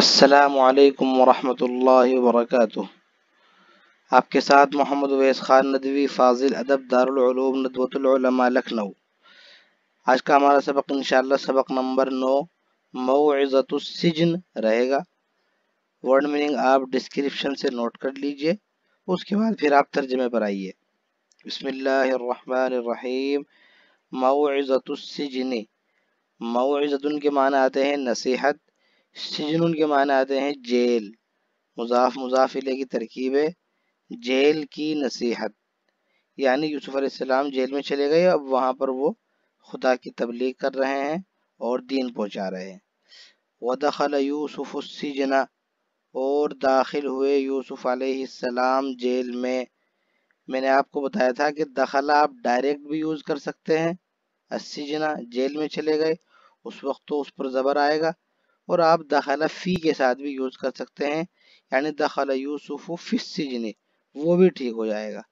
السلام علیکم ورحمۃ اللہ وبرکاتہ آپ کے ساتھ محمد اویس خان ندوی فاضل ادب العلماء لکھنؤ آج کا ہمارا سبق انشاءاللہ سبق نمبر نو مئو السجن رہے گا ورڈ میننگ آپ ڈسکرپشن سے نوٹ کر لیجئے اس کے بعد پھر آپ ترجمے پر آئیے بسم اللہ مئو عزت موعظت السجن مئو عزت کے معنی آتے ہیں نصیحت سجنون کے معنی آتے ہیں جیل مضاف مضاف علیہ کی ترکیب ہے جیل کی نصیحت یعنی یوسف علیہ السلام جیل میں چلے گئے اب وہاں پر وہ خدا کی تبلیغ کر رہے ہیں اور دین پہنچا رہے ہیں وَدَخَلَ يُوسُفُ یوسف اور داخل ہوئے یوسف علیہ السلام جیل میں میں نے آپ کو بتایا تھا کہ دخلا آپ ڈائریکٹ بھی یوز کر سکتے ہیں السِّجْنَ جیل میں چلے گئے اس وقت تو اس پر زبر آئے گا اور آپ داخلہ فی کے ساتھ بھی یوز کر سکتے ہیں یعنی داخلہ یوسف فی السجن وہ بھی ٹھیک ہو جائے گا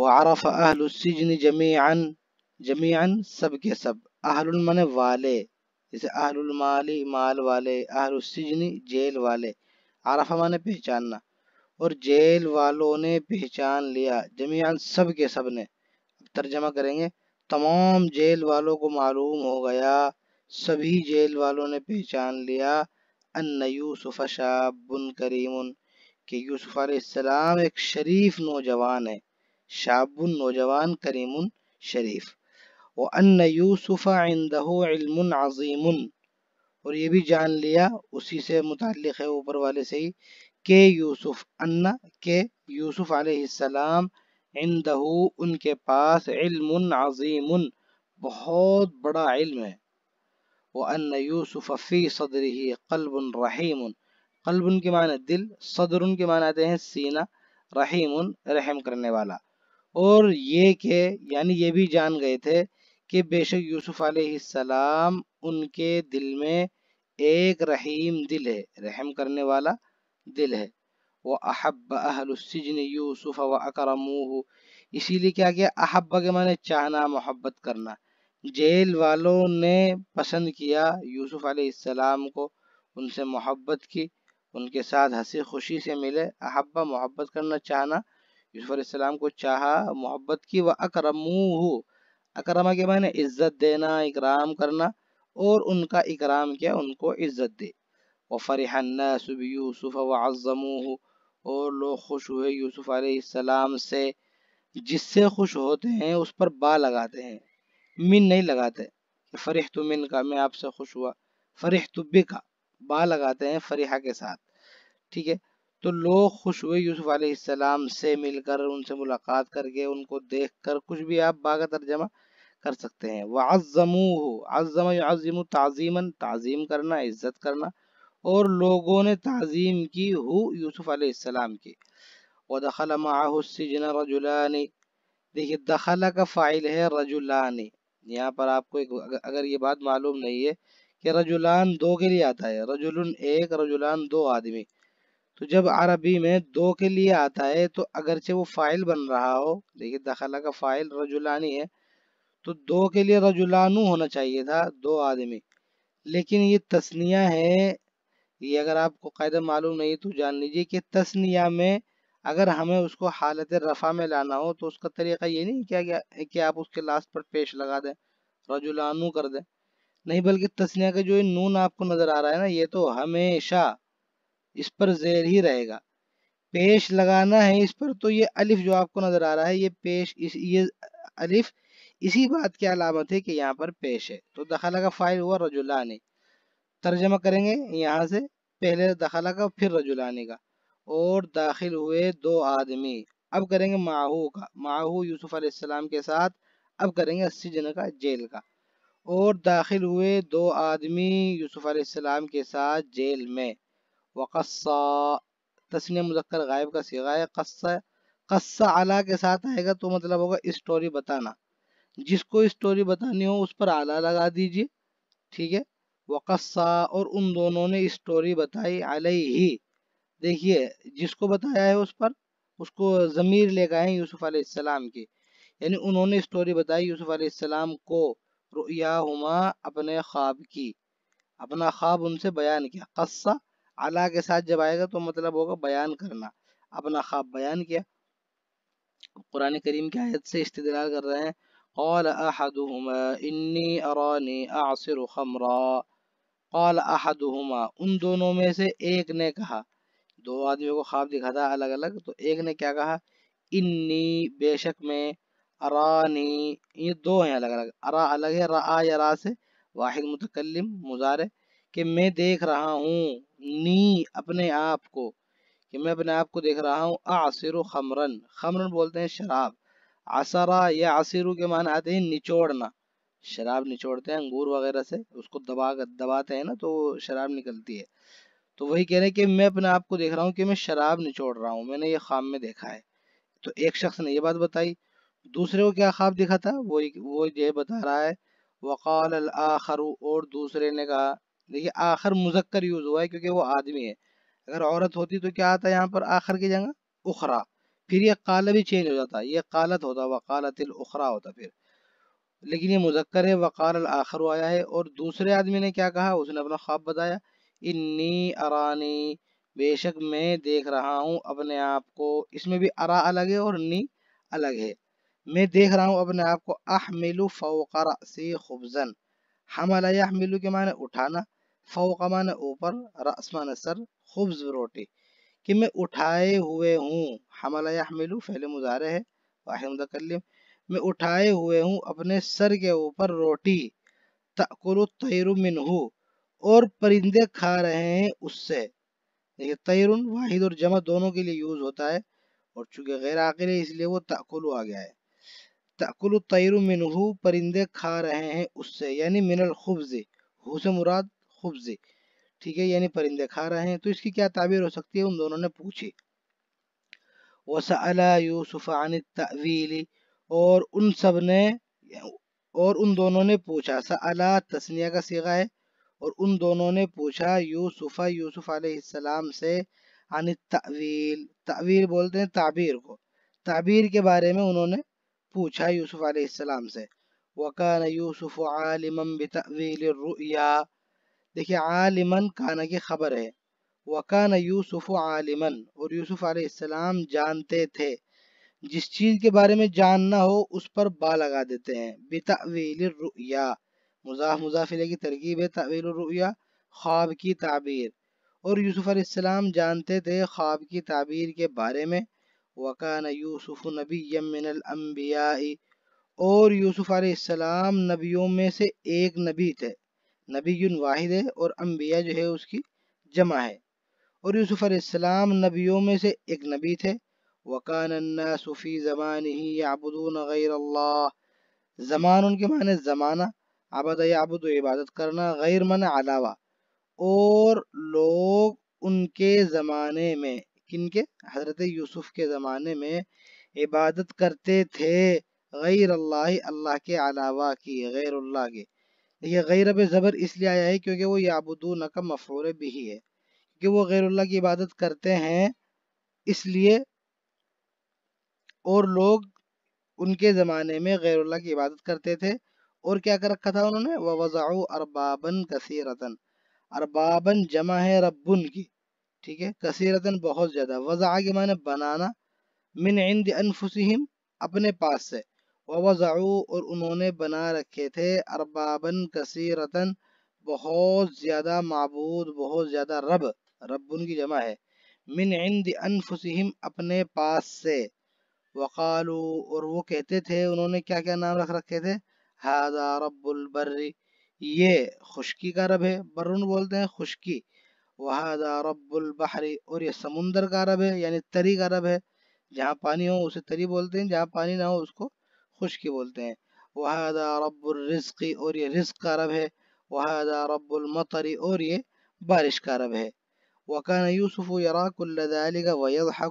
وعرف اہل اہل اہل اہل السجن سب سب کے المن والے والے جیسے مال السجن جیل والے عرف آرفان پہچاننا اور جیل والوں نے پہچان لیا جمیان سب کے سب نے ترجمہ کریں گے تمام جیل والوں کو معلوم ہو گیا سبھی جیل والوں نے پہچان لیا ان یوسف شاب کریم کہ یوسف علیہ السلام ایک شریف نوجوان ہے شاب نوجوان کریم شریف اور یوسف عندہ علم عظیم اور یہ بھی جان لیا اسی سے متعلق ہے اوپر والے سے ہی کہ یوسف انا کے یوسف علیہ السلام عندہ ان کے پاس علم عظیم بہت بڑا علم ہے وہ انََََََََََ یوسف صدر ہی قلب رحیمن قلب ان کے معنی دل صدر کے معنی آتے ہیں سینہ رحیم رحم کرنے والا اور یہ کہ یعنی یہ بھی جان گئے تھے کہ بے شک یوسف علیہ السلام ان کے دل میں ایک رحیم دل ہے رحم کرنے والا دل ہے وہ احب السِّجْنِ یوسف و اسی لیے کیا کہ احبا کے معنی چاہنا محبت کرنا جیل والوں نے پسند کیا یوسف علیہ السلام کو ان سے محبت کی ان کے ساتھ ہنسی خوشی سے ملے احبا محبت کرنا چاہنا یوسف علیہ السلام کو چاہا محبت کی وہ اکرموں اکرمہ کے معنی عزت دینا اکرام کرنا اور ان کا اکرام کیا ان کو عزت دے وہ فرح الناس یوسف و اور لوگ خوش ہوئے یوسف علیہ السلام سے جس سے خوش ہوتے ہیں اس پر با لگاتے ہیں من نہیں لگاتے فرح تو من کا میں آپ سے خوش ہوا فرح تو بے کا با لگاتے ہیں فریحہ کے ساتھ ٹھیک ہے تو لوگ خوش ہوئے یوسف علیہ السلام سے مل کر ان سے ملاقات کر کے ان کو دیکھ کر کچھ بھی آپ کا ترجمہ کر سکتے ہیں وَعَزَّمُوهُ عَزَّمَ يُعَزِّمُ تَعْزِيمًا تعظیم کرنا عزت کرنا اور لوگوں نے تعظیم کی ہو یوسف علیہ السلام کی وَدَخَلَ مَعَهُ السِّجْنَ رَجُلَانِ دیکھیں دخلہ دیکھیے دخلا کا فائل ہے رج یہاں پر آپ کو ایک بات معلوم نہیں ہے کہ رجلان دو کے لیے آتا ہے رجلن ایک رجلان دو آدمی تو جب عربی میں دو کے لیے آتا ہے تو اگرچہ وہ فائل بن رہا ہو دیکھیں دخلا کا فائل رجلانی ہے تو دو کے لیے رجلانو ہونا چاہیے تھا دو آدمی لیکن یہ تسنیہ ہے یہ اگر آپ کو قاعدہ معلوم نہیں تو جان لیجئے کہ تسنیہ میں اگر ہمیں اس کو حالت رفع میں لانا ہو تو اس کا طریقہ یہ نہیں کیا کہ آپ اس کے لاسٹ پر پیش لگا دیں رجولانو کر دیں نہیں بلکہ تسنیہ کا جو نون آپ کو نظر آ رہا ہے نا یہ تو ہمیشہ اس پر زیر ہی رہے گا پیش لگانا ہے اس پر تو یہ الف جو آپ کو نظر آ رہا ہے یہ پیش اس یہ الف اسی بات کی علامت ہے کہ یہاں پر پیش ہے تو دخلا کا فائل ہوا رجولانی ترجمہ کریں گے یہاں سے پہلے دخلا کا پھر رجولانی کا اور داخل ہوئے دو آدمی اب کریں گے ماہو کا ماہو یوسف علیہ السلام کے ساتھ اب کریں گے اسی جنہ کا جیل کا اور داخل ہوئے دو آدمی یوسف علیہ السلام کے ساتھ جیل میں وقصہ تسنی مذکر غائب کا ہے قصہ قصہ علا کے ساتھ آئے گا تو مطلب ہوگا اسٹوری بتانا جس کو اسٹوری بتانی ہو اس پر اعلیٰ لگا دیجئے ٹھیک ہے وقصہ اور ان دونوں نے اسٹوری بتائی علیہی دیکھیے جس کو بتایا ہے اس پر اس کو ضمیر لے کے یوسف علیہ السلام کی یعنی انہوں نے اسٹوری بتائی یوسف علیہ السلام کو رؤیا ہما اپنے خواب کی اپنا خواب ان سے بیان کیا قصہ اللہ کے ساتھ جب آئے گا تو مطلب ہوگا بیان کرنا اپنا خواب بیان کیا قرآن کریم کی آیت سے استدلال کر رہے ہیں قال احدهما انی ارانی اعصر خمرا قال احدهما ان دونوں میں سے ایک نے کہا دو آدمیوں کو خواب دکھاتا ہے الگ الگ تو ایک نے کیا کہا انی بے شک میں ارانی یہ دو ہیں الگ الگ الگ ارا ہے یا را سے واحد کہ میں دیکھ رہا ہوں نی اپنے آپ کو کہ میں اپنے آپ کو دیکھ رہا ہوں آسر خمرن خمرن بولتے ہیں شراب عصرا یا آسرو کے معنی آتے ہیں نچوڑنا شراب نچوڑتے ہیں انگور وغیرہ سے اس کو دبا دباتے ہیں نا تو شراب نکلتی ہے تو وہی کہہ رہے کہ میں اپنے آپ کو دیکھ رہا ہوں کہ میں شراب نچوڑ رہا ہوں میں نے یہ خواب میں دیکھا ہے تو ایک شخص نے یہ بات بتائی دوسرے کو کیا خواب دیکھا تھا وہ یہ بتا رہا ہے وقال الاخر اور دوسرے نے کہا آخر مذکر یوز ہوا ہے کیونکہ وہ آدمی ہے اگر عورت ہوتی تو کیا آتا ہے یہاں پر آخر کی جگہ اخرا پھر یہ قالہ بھی چینج ہو جاتا ہے یہ قالت ہوتا ہے الاخرا ہوتا پھر لیکن یہ مذکر ہے وقال الاخر آیا ہے اور دوسرے آدمی نے کیا کہا اس نے اپنا خواب بتایا انی ارانی بے شک میں دیکھ رہا ہوں اپنے آپ کو اس میں بھی ارا الگ ہے اور انی الگ ہے میں دیکھ رہا ہوں اپنے آپ کو فوق رأسی خبزن حمل احملو کے معنی اٹھانا فوق معنی اوپر رأس معنی سر خبز روٹی کہ میں اٹھائے ہوئے ہوں حمل احملو فعل مظاہرے ہے واحد میں اٹھائے ہوئے ہوں اپنے سر کے اوپر روٹی تأکل منہو اور پرندے کھا رہے ہیں اس سے تیرن واحد اور جمع دونوں کے لیے یوز ہوتا ہے اور چونکہ غیر ہے اس لیے وہ تاکلو آ گیا ہے تیر منہو پرندے کھا رہے ہیں اس سے یعنی من الخبز ہو سے مراد خبز ٹھیک ہے یعنی پرندے کھا رہے ہیں تو اس کی کیا تعبیر ہو سکتی ہے ان دونوں نے پوچھی وہ یوسف عن سفان اور ان سب نے اور ان دونوں نے پوچھا سا تسنیہ کا سیغہ ہے اور ان دونوں نے پوچھا یوسفہ یوسف علیہ السلام سے تعویل بولتے ہیں تعبیر کو تعبیر کے بارے میں انہوں نے پوچھا یوسف علیہ السلام سے وکان یوسف صف بتعویل الرؤیا دیکھیں دیکھیے عالمن کانا کی خبر ہے وکان یوسف صف اور یوسف علیہ السلام جانتے تھے جس چیز کے بارے میں جاننا ہو اس پر با لگا دیتے ہیں بتعویل الرؤیا مضاف مضافلے کی ترکیب ہے تعویل الرؤیا خواب کی تعبیر اور یوسف علیہ السلام جانتے تھے خواب کی تعبیر کے بارے میں وکان یوسفی اور یوسف علیہ السلام نبیوں میں سے ایک نبی تھے نبی واحد ہے اور انبیاء جو ہے اس کی جمع ہے اور یوسف علیہ السلام نبیوں میں سے ایک نبی تھے وکان زَمَانِهِ يَعْبُدُونَ غَيْرَ اللَّهِ زمان ان کے معنی زمانہ آباد آبد و عبادت کرنا غیر من علاوہ اور لوگ ان کے کے زمانے میں کن حضرت یوسف کے زمانے میں عبادت کرتے تھے غیر اللہ اللہ کے علاوہ کی غیر اللہ کے یہ غیر زبر اس لیے آیا ہے کیونکہ وہ یعبدون کا مفہور بھی ہی ہے کیونکہ وہ غیر اللہ کی عبادت کرتے ہیں اس لیے اور لوگ ان کے زمانے میں غیر اللہ کی عبادت کرتے تھے اور کیا کر رکھا تھا انہوں نے وَوَضَعُوا وضاع اربابن کثیر اربابن جمع ہے ربن کی ٹھیک ہے کثیرتن بہت زیادہ وضع کے معنی بنانا اپنے پاس سے وضاع اور انہوں نے بنا رکھے تھے اربابن کثیرتن بہت زیادہ معبود بہت زیادہ رب ربن کی جمع ہے من عند فسم اپنے پاس سے وقالو اور وہ کہتے تھے انہوں نے کیا کیا نام رکھ رکھے تھے رب البر یہ خشکی کا رب ہے برن بولتے ہیں خشکی وہادا رب البحری اور یہ سمندر کا رب ہے یعنی تری کا رب ہے جہاں پانی ہو اسے تری بولتے ہیں جہاں پانی نہ ہو اس کو خشکی بولتے ہیں وہادا رب الرزقی اور یہ رزق کا رب ہے وہادا رب المطری اور یہ بارش کا رب ہے وکان یوسف یرا کل ذالک کا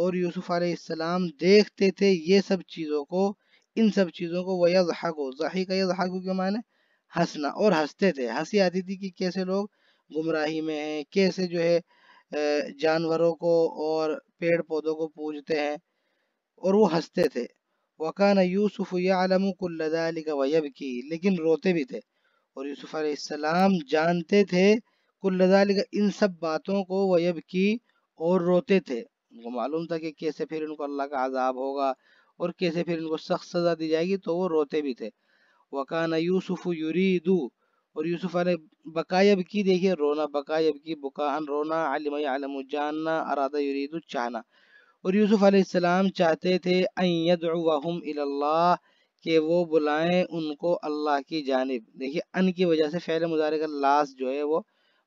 اور یوسف علیہ السلام دیکھتے تھے یہ سب چیزوں کو ان سب چیزوں کو وہ یضحکو ضحی کا یضحکو کے معنی ہنسنا اور ہنستے تھے ہنسی آتی تھی کہ کیسے لوگ گمراہی میں ہیں کیسے جو ہے جانوروں کو اور پیڑ پودوں کو پوجتے ہیں اور وہ ہنستے تھے وکان یوسف یعلم کل ذلک ویبکی لیکن روتے بھی تھے اور یوسف علیہ السلام جانتے تھے کل ذلک ان سب باتوں کو ویبکی اور روتے تھے ان کو معلوم تھا کہ کیسے پھر ان کو اللہ کا عذاب ہوگا اور کیسے پھر ان کو سخت سزا دی جائے گی تو وہ روتے بھی تھے وکانا یوسف یریدو اور یوسف علیہ بقایب کی دیکھیں رونا بقایب کی بکان رونا علم علم جاننا ارادہ یریدو چاہنا اور یوسف علیہ السلام چاہتے تھے ان یدعوہم اللہ کہ وہ بلائیں ان کو اللہ کی جانب دیکھیں ان کی وجہ سے فعل مزارے کا لاس جو ہے وہ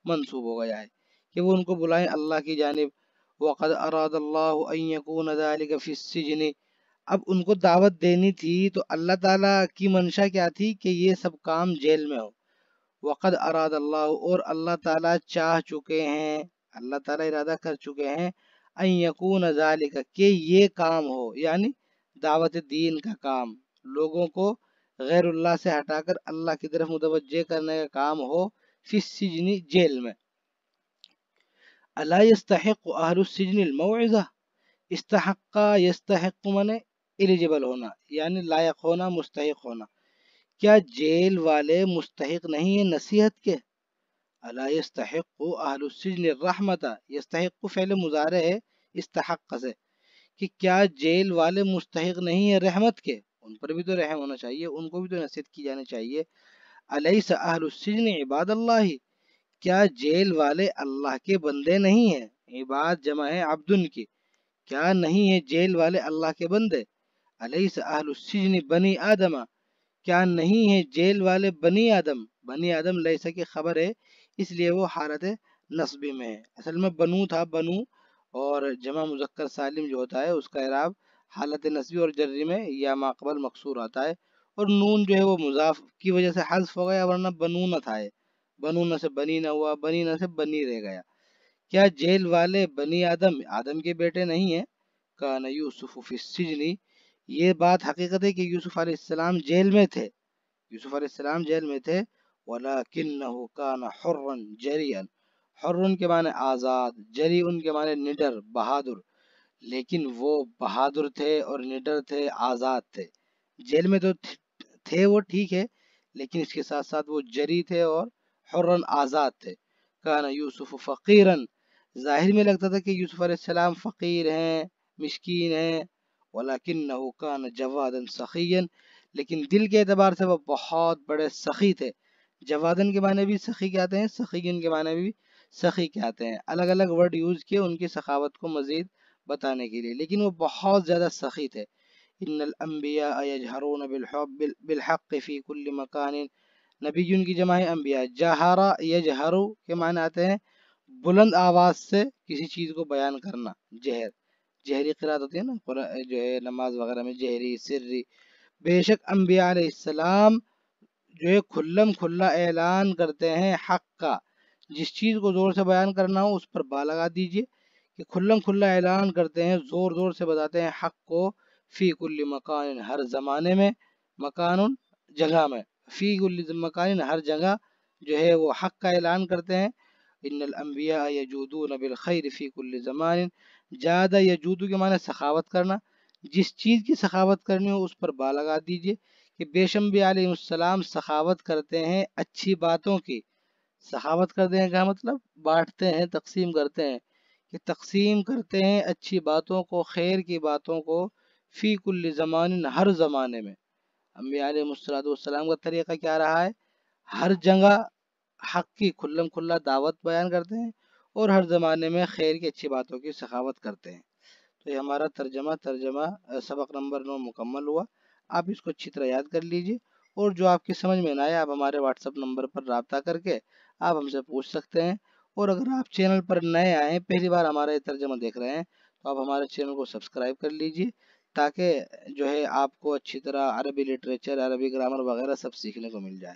منصوب ہو گیا ہے کہ وہ ان کو بلائیں اللہ کی جانب وَقَدْ أَرَادَ اللَّهُ أَن يَكُونَ ذَلِكَ فِي السِّجْنِ اب ان کو دعوت دینی تھی تو اللہ تعالیٰ کی منشا کیا تھی کہ یہ سب کام جیل میں ہو وقد اراد اللہ اور اللہ تعالیٰ چاہ چکے ہیں اللہ تعالیٰ ارادہ کر چکے ہیں کہ یہ کام ہو یعنی دعوت دین کا کام لوگوں کو غیر اللہ سے ہٹا کر اللہ کی طرف متوجہ کرنے کا کام ہو سجنی جیل میں اللہ السجن الموعظہ استحقہ یستحق تحقی ایلیجیبل ہونا یعنی لائق ہونا مستحق ہونا کیا جیل والے مستحق نہیں ہیں نصیحت کے الا یستحق اہل السجن الرحمتہ یستحق فعل مضارع ہے استحق سے کہ کیا جیل والے مستحق نہیں ہیں رحمت کے ان پر بھی تو رحم ہونا چاہیے ان کو بھی تو نصیحت کی جانے چاہیے علیس اہل السجن عباد اللہ کیا جیل والے اللہ کے بندے نہیں ہیں عباد جمع ہے عبدن کی کیا نہیں ہے جیل والے اللہ کے بندے علیس اہل السجن بنی آدم کیا نہیں ہے اس لیے وہ حالت نصبی میں ہے اصل میں بنو بنو تھا اور جمع مذکر سالم جو ہوتا ہے اس کا عراب حالت نصبی اور جرری میں یا ماقبل مقصور آتا ہے اور نون جو ہے وہ مضاف کی وجہ سے حذف ہو گیا ورنہ بنو نہ تھا ہے بنو نہ سے بنی نہ ہوا بنی نہ سے بنی رہ گیا کیا جیل والے بنی آدم آدم کے بیٹے نہیں ہیں کان یوسف فی السجنی یہ بات حقیقت ہے کہ یوسف علیہ السلام جیل میں تھے یوسف علیہ السلام جیل میں تھے وَلَكِنَّهُ كَانَ حُرًّا جَرِيًا کے معنی آزاد جری ان کے بہادر لیکن وہ بہادر تھے اور نڈر تھے تھے آزاد جیل میں تو تھے وہ ٹھیک ہے لیکن اس کے ساتھ ساتھ وہ جری تھے اور حرن آزاد تھے کانا یوسف فقیرن ظاہر میں لگتا تھا کہ یوسف علیہ السلام فقیر ہیں مشکین ہیں اولاکن کان جوادن سخیین لیکن دل کے اعتبار سے وہ بہت بڑے سخی تھے جوادن کے معنی بھی سخی کے آتے ہیں سخیین کے معنی بھی سخی کے آتے ہیں الگ الگ ورڈ یوز کیے ان کی سخاوت کو مزید بتانے کے لیے لیکن وہ بہت زیادہ سخی تھے ان الانبیاء بالحق فی کل مکان نبی جن کی جماع انبیاء جہارا یجہرو کے معنی آتے ہیں بلند آواز سے کسی چیز کو بیان کرنا جہر جہری خرات ہوتی ہے نا جو ہے نماز وغیرہ میں جہری بے شک انبیاء علیہ السلام جو ہے کھلم کھلا اعلان کرتے ہیں حق کا جس چیز کو زور سے بیان کرنا ہو اس پر با لگا دیجئے کہ کھلم کھلا اعلان کرتے ہیں زور زور سے بتاتے ہیں حق کو فی کل مکان ہر زمانے میں مکان جگہ میں فی کل مکان ہر جگہ جو ہے وہ حق کا اعلان کرتے ہیں ان الانبیاء یجودون بالخیر فی کل زمان جادہ یجودو کے معنی سخاوت کرنا جس چیز کی سخاوت کرنی ہو اس پر با لگا دیجئے کہ شمبی علیہ السلام سخاوت کرتے ہیں اچھی باتوں کی سخاوت کرتے ہیں کیا مطلب بانٹتے ہیں تقسیم کرتے ہیں کہ تقسیم کرتے ہیں اچھی باتوں کو خیر کی باتوں کو فی کل زمان ہر زمانے میں انبیاء علیہ السلام کا طریقہ کیا رہا ہے ہر جگہ حق کی کھلم کھلا دعوت بیان کرتے ہیں اور ہر زمانے میں خیر کی اچھی باتوں کی سخاوت کرتے ہیں تو یہ ہمارا ترجمہ ترجمہ سبق نمبر نو مکمل ہوا آپ اس کو اچھی طرح یاد کر لیجئے اور جو آپ کی سمجھ میں نہ آئے آپ ہمارے واٹس اپ نمبر پر رابطہ کر کے آپ ہم سے پوچھ سکتے ہیں اور اگر آپ چینل پر نئے آئے ہیں پہلی بار ہمارا یہ ترجمہ دیکھ رہے ہیں تو آپ ہمارے چینل کو سبسکرائب کر لیجئے تاکہ جو ہے آپ کو اچھی طرح عربی لٹریچر عربی گرامر وغیرہ سب سیکھنے کو مل جائے